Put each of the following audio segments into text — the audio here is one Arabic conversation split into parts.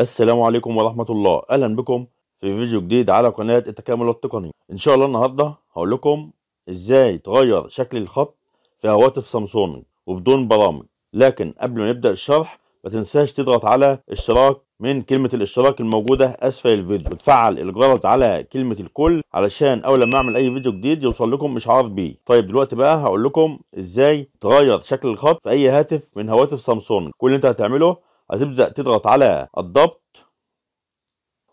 السلام عليكم ورحمة الله أهلا بكم في فيديو جديد على قناة التكامل التقني إن شاء الله النهاردة هقول لكم إزاي تغير شكل الخط في هواتف سامسونج وبدون برامج لكن قبل ما نبدأ الشرح ما تنساش تضغط على اشتراك من كلمة الاشتراك الموجودة أسفل الفيديو وتفعل الجرس على كلمة الكل علشان أول لما أعمل أي فيديو جديد يوصل لكم إشعار بيه طيب دلوقتي بقى هقول لكم إزاي تغير شكل الخط في أي هاتف من هواتف سامسونج كل اللي أنت هتعمله هتبدا تضغط على الضبط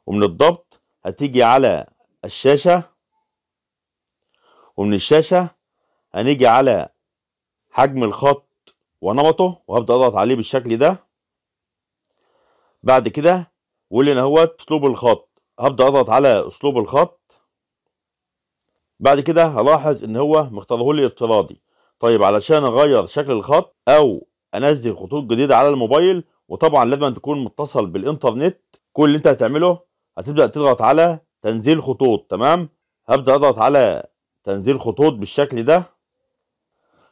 ومن الضبط هتيجي على الشاشه ومن الشاشه هنيجي على حجم الخط ونمطه وهبدا اضغط عليه بالشكل ده بعد كده واللي هو اسلوب الخط هبدا اضغط على اسلوب الخط بعد كده هلاحظ ان هو مختاره لي افتراضي طيب علشان اغير شكل الخط او انزل خطوط جديده على الموبايل وطبعا لازم تكون متصل بالانترنت كل اللي انت هتعمله هتبدا تضغط على تنزيل خطوط تمام هبدا اضغط على تنزيل خطوط بالشكل ده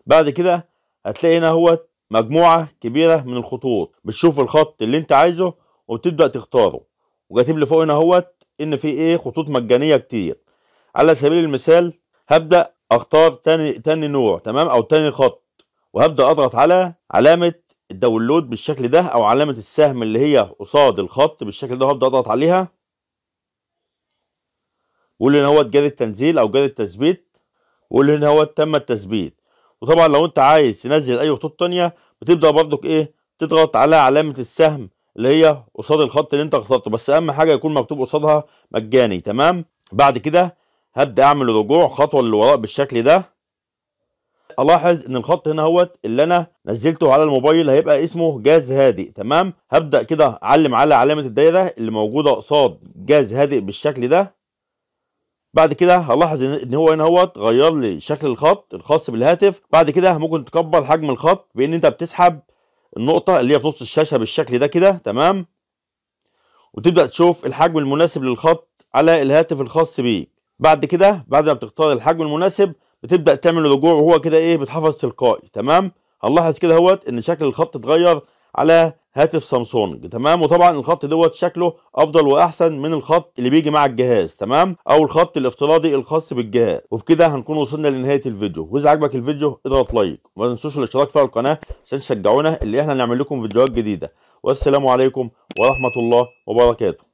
بعد كده هتلاقي هنا هو مجموعه كبيره من الخطوط بتشوف الخط اللي انت عايزه وبتبدا تختاره وكاتب لي فوق هنا هو ان في ايه خطوط مجانيه كتير على سبيل المثال هبدا اختار تاني تاني نوع تمام او تاني خط وهبدا اضغط على علامه الداونلود بالشكل ده او علامه السهم اللي هي قصاد الخط بالشكل ده هبدا اضغط عليها وقول ان هو جاد التنزيل او جاد التثبيت وقول ان هو تم التثبيت وطبعا لو انت عايز تنزل اي خطوط تانية بتبدا برضك ايه تضغط على علامه السهم اللي هي قصاد الخط اللي انت اخترته بس اهم حاجه يكون مكتوب قصادها مجاني تمام بعد كده هبدا اعمل رجوع خطوه للوراء بالشكل ده الاحظ ان الخط هنا اهوت اللي انا نزلته على الموبايل هيبقى اسمه جاز هادئ تمام هبدا كده اعلم على علامه الدايره اللي موجوده قصاد جاز هادئ بالشكل ده بعد كده هلاحظ ان هو هنا اهوت غير لي شكل الخط الخاص بالهاتف بعد كده ممكن تكبر حجم الخط بان انت بتسحب النقطه اللي هي في نص الشاشه بالشكل ده كده تمام وتبدا تشوف الحجم المناسب للخط على الهاتف الخاص بيك بعد كده بعد ما بتختار الحجم المناسب بتبدا تعمل رجوع وهو كده ايه بيتحفظ تلقائي تمام هنلاحظ كده اهوت ان شكل الخط اتغير على هاتف سامسونج تمام وطبعا الخط دوت شكله افضل واحسن من الخط اللي بيجي مع الجهاز تمام او الخط الافتراضي الخاص بالجهاز وبكده هنكون وصلنا لنهايه الفيديو واذا عجبك الفيديو اضغط لايك وما تنسوش الاشتراك في القناه عشان تشجعونا اللي احنا نعمل لكم فيديوهات جديده والسلام عليكم ورحمه الله وبركاته